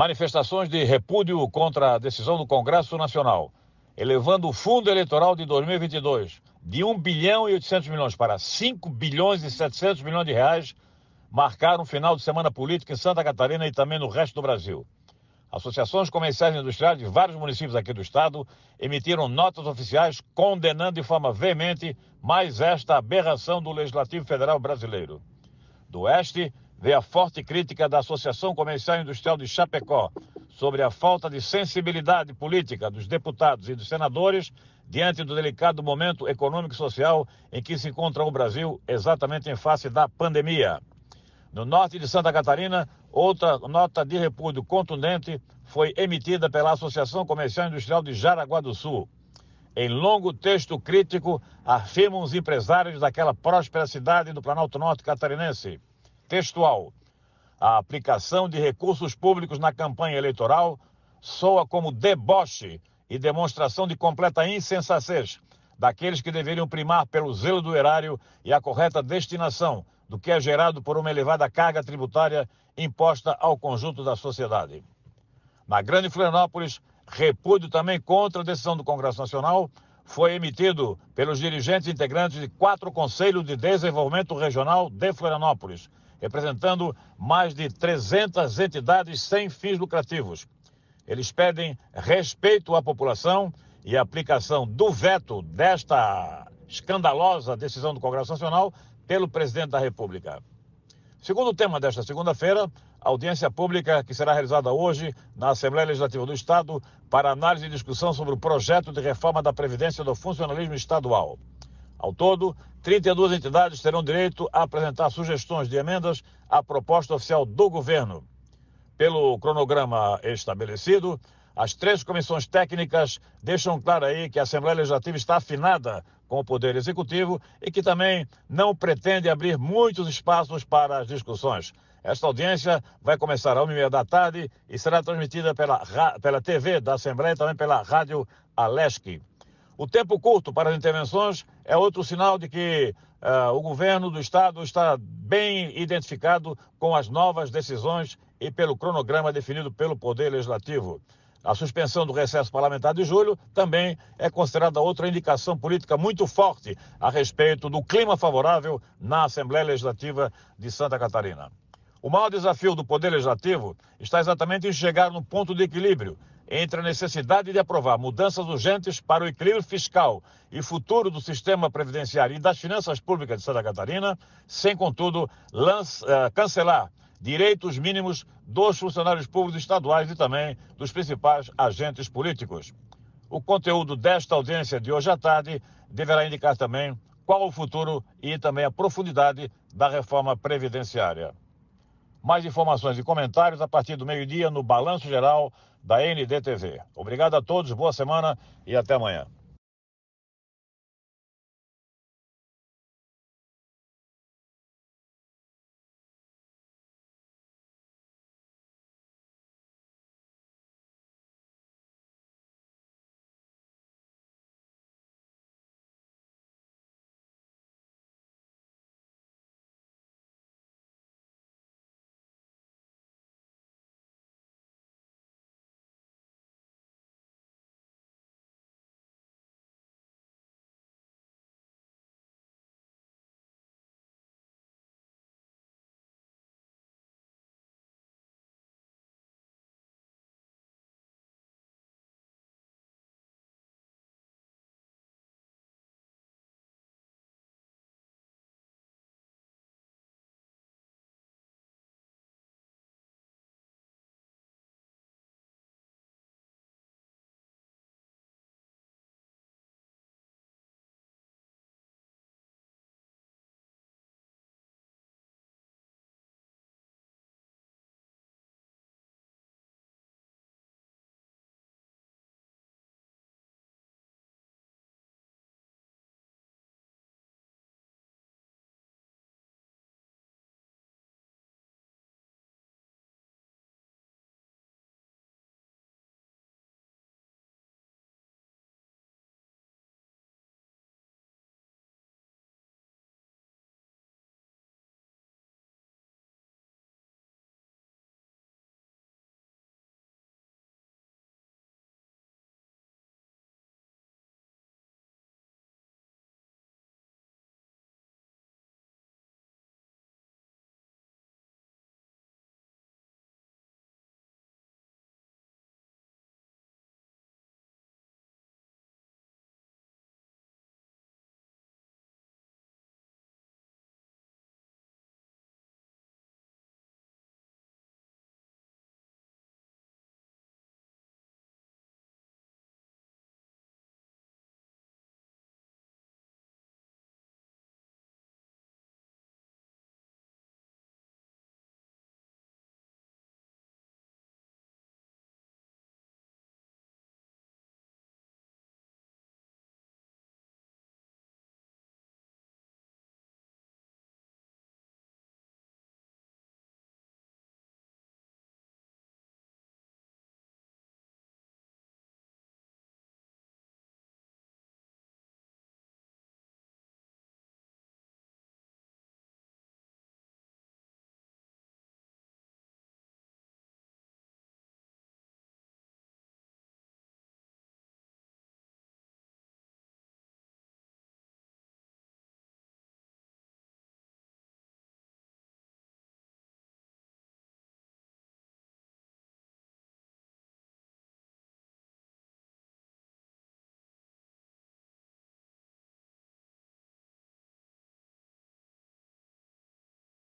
manifestações de repúdio contra a decisão do Congresso Nacional, elevando o fundo eleitoral de 2022 de 1 bilhão e 800 milhões para 5 bilhões e 700 milhões de reais, marcaram o final de semana política em Santa Catarina e também no resto do Brasil. Associações comerciais e industriais de vários municípios aqui do estado emitiram notas oficiais condenando de forma veemente mais esta aberração do Legislativo Federal Brasileiro. Do Oeste, vê a forte crítica da Associação Comercial e Industrial de Chapecó sobre a falta de sensibilidade política dos deputados e dos senadores diante do delicado momento econômico e social em que se encontra o Brasil, exatamente em face da pandemia. No norte de Santa Catarina, outra nota de repúdio contundente foi emitida pela Associação Comercial e Industrial de Jaraguá do Sul. Em longo texto crítico, afirmam os empresários daquela próspera cidade do Planalto Norte catarinense Textual. A aplicação de recursos públicos na campanha eleitoral soa como deboche e demonstração de completa insensatez daqueles que deveriam primar pelo zelo do erário e a correta destinação do que é gerado por uma elevada carga tributária imposta ao conjunto da sociedade. Na Grande Florianópolis, repúdio também contra a decisão do Congresso Nacional foi emitido pelos dirigentes integrantes de quatro Conselhos de Desenvolvimento Regional de Florianópolis, representando mais de 300 entidades sem fins lucrativos. Eles pedem respeito à população e aplicação do veto desta escandalosa decisão do Congresso Nacional pelo presidente da República. Segundo tema desta segunda-feira, audiência pública que será realizada hoje na Assembleia Legislativa do Estado para análise e discussão sobre o projeto de reforma da Previdência do Funcionalismo Estadual. Ao todo, 32 entidades terão direito a apresentar sugestões de emendas à proposta oficial do governo. Pelo cronograma estabelecido, as três comissões técnicas deixam claro aí que a Assembleia Legislativa está afinada com o Poder Executivo e que também não pretende abrir muitos espaços para as discussões. Esta audiência vai começar às uma h da tarde e será transmitida pela, pela TV da Assembleia e também pela Rádio Alesc. O tempo curto para as intervenções é outro sinal de que uh, o governo do Estado está bem identificado com as novas decisões e pelo cronograma definido pelo Poder Legislativo. A suspensão do recesso parlamentar de julho também é considerada outra indicação política muito forte a respeito do clima favorável na Assembleia Legislativa de Santa Catarina. O maior desafio do Poder Legislativo está exatamente em chegar no ponto de equilíbrio entre a necessidade de aprovar mudanças urgentes para o equilíbrio fiscal e futuro do sistema previdenciário e das finanças públicas de Santa Catarina, sem, contudo, lança, uh, eh, cancelar direitos mínimos dos funcionários públicos estaduais e também dos principais agentes políticos. O conteúdo desta audiência de hoje à tarde deverá indicar também qual o futuro e também a profundidade da reforma previdenciária. Mais informações e comentários a partir do meio-dia no Balanço Geral da NDTV. Obrigado a todos, boa semana e até amanhã.